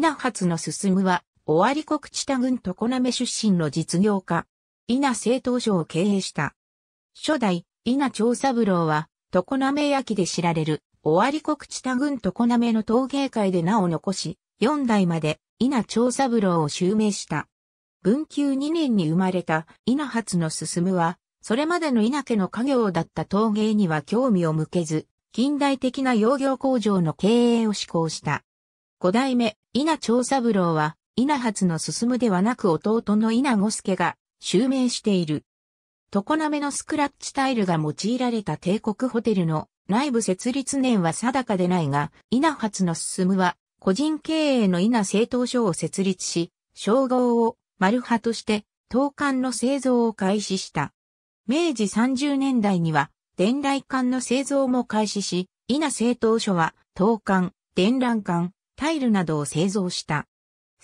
稲初の進むは、尾張国知多郡常滑出身の実業家。稲製糖所を経営した。初代、稲長三郎は、常滑焼で知られる、尾張国知多郡常滑の陶芸会で名を残し、4代まで、稲長三郎を襲名した。文久2年に生まれた稲初の進むは、それまでの稲家の家業だった陶芸には興味を向けず、近代的な洋業工場の経営を志向した。五代目、稲長三郎は、稲初の進むではなく弟の稲五助が、襲名している。常滑のスクラッチタイルが用いられた帝国ホテルの内部設立年は定かでないが、稲初の進むは、個人経営の稲製糖所を設立し、称号を丸派として、糖管の製造を開始した。明治30年代には、伝来管の製造も開始し、稲製糖所は、糖管、伝覧管、タイルなどを製造した。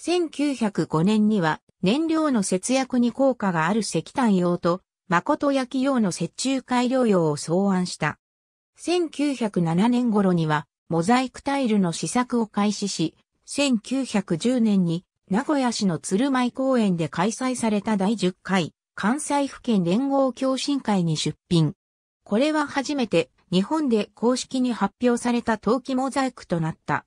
1905年には燃料の節約に効果がある石炭用と誠焼き用の雪中改良用を草案した。1907年頃にはモザイクタイルの試作を開始し、1910年に名古屋市の鶴舞公園で開催された第10回関西府県連合共進会に出品。これは初めて日本で公式に発表された陶器モザイクとなった。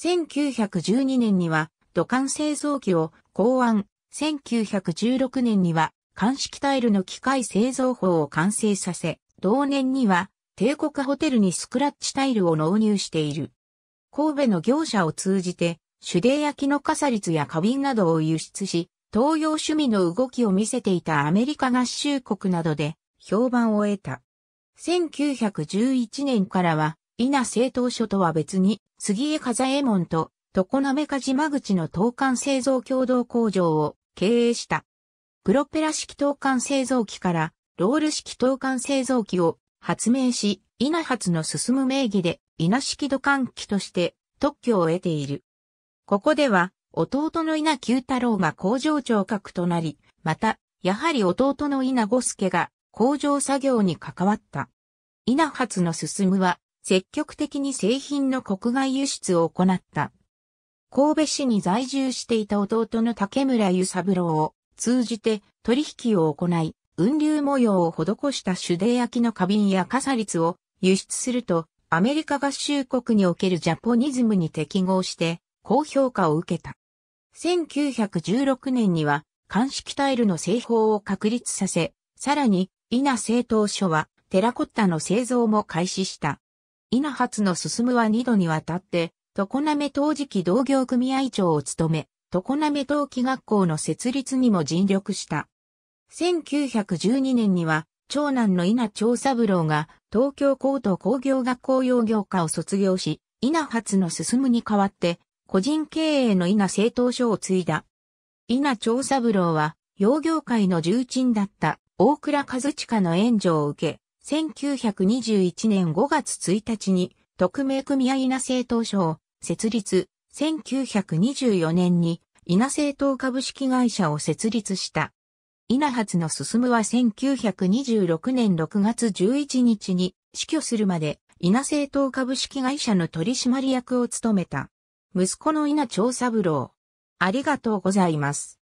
1912年には土管製造機を考案、1916年には鑑識タイルの機械製造法を完成させ、同年には帝国ホテルにスクラッチタイルを納入している。神戸の業者を通じて、手芸焼きの傘率や花瓶などを輸出し、東洋趣味の動きを見せていたアメリカ合衆国などで評判を得た。1911年からは、稲製陶所とは別に杉江風右衛門と常滑火島間口の投函製造共同工場を経営した。プロペラ式投函製造機からロール式投函製造機を発明し、稲発の進む名義で稲式土管機として特許を得ている。ここでは弟の稲久太郎が工場長格となり、また、やはり弟の稲五助が工場作業に関わった。稲発の進むは積極的に製品の国外輸出を行った。神戸市に在住していた弟の竹村湯三郎を通じて取引を行い、雲流模様を施した手で焼きの花瓶や傘率を輸出すると、アメリカ合衆国におけるジャポニズムに適合して、高評価を受けた。1916年には、鑑識タイルの製法を確立させ、さらに、稲製陶所は、テラコッタの製造も開始した。稲初の進むは二度にわたって、常滑陶磁器同業組合長を務め、常滑陶器学校の設立にも尽力した。1912年には、長男の稲長三郎が東京高等工業学校養業科を卒業し、稲初の進むに代わって、個人経営の稲製陶所を継いだ。稲長三郎は、養業界の重鎮だった大倉和親の援助を受け、1921年5月1日に特命組合稲製糖所設立、1924年に稲製糖株式会社を設立した。稲発の進むは1926年6月11日に死去するまで稲製糖株式会社の取締役を務めた。息子の稲長三郎。ありがとうございます。